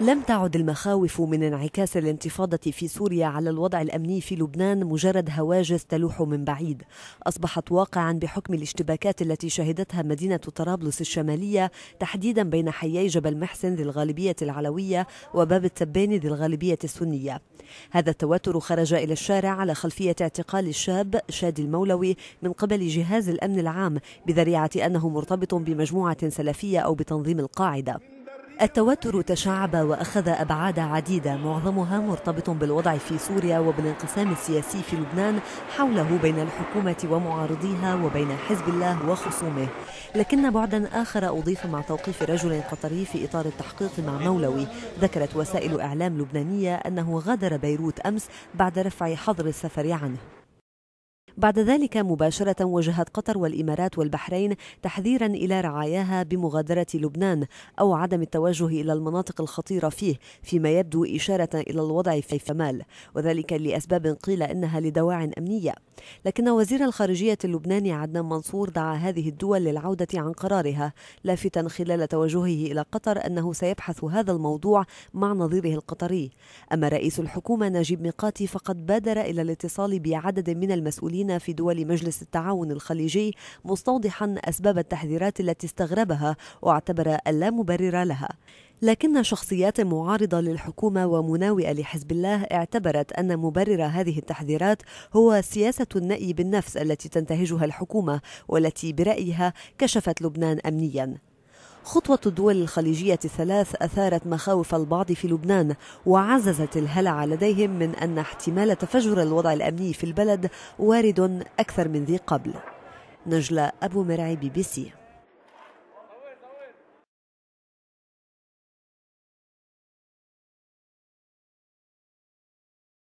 لم تعد المخاوف من انعكاس الانتفاضة في سوريا على الوضع الأمني في لبنان مجرد هواجس تلوح من بعيد أصبحت واقعا بحكم الاشتباكات التي شهدتها مدينة طرابلس الشمالية تحديدا بين حيي جبل محسن ذي الغالبية العلوية وباب التباني ذي الغالبية السنية هذا التوتر خرج إلى الشارع على خلفية اعتقال الشاب شادي المولوي من قبل جهاز الأمن العام بذريعة أنه مرتبط بمجموعة سلفية أو بتنظيم القاعدة التوتر تشعب واخذ ابعاد عديده معظمها مرتبط بالوضع في سوريا وبالانقسام السياسي في لبنان حوله بين الحكومه ومعارضيها وبين حزب الله وخصومه لكن بعدا اخر اضيف مع توقيف رجل قطري في اطار التحقيق مع مولوي ذكرت وسائل اعلام لبنانيه انه غادر بيروت امس بعد رفع حظر السفر عنه بعد ذلك مباشرة وجهت قطر والإمارات والبحرين تحذيرا إلى رعاياها بمغادرة لبنان أو عدم التوجه إلى المناطق الخطيرة فيه فيما يبدو إشارة إلى الوضع في فمال وذلك لأسباب قيل إنها لدواع أمنية لكن وزير الخارجية اللبناني عدنان منصور دعا هذه الدول للعودة عن قرارها لافتا خلال توجهه إلى قطر أنه سيبحث هذا الموضوع مع نظيره القطري أما رئيس الحكومة نجيب ميقاتي فقد بادر إلى الاتصال بعدد من المسؤولين في دول مجلس التعاون الخليجي مستوضحا أسباب التحذيرات التي استغربها واعتبر ألا مبرر لها لكن شخصيات معارضة للحكومة ومناوئة لحزب الله اعتبرت أن مبرر هذه التحذيرات هو سياسة النأي بالنفس التي تنتهجها الحكومة والتي برأيها كشفت لبنان أمنياً خطوة الدول الخليجية الثلاث أثارت مخاوف البعض في لبنان وعززت الهلع لديهم من أن احتمال تفجر الوضع الأمني في البلد وارد أكثر من ذي قبل نجلة أبو مرعي بي بي سي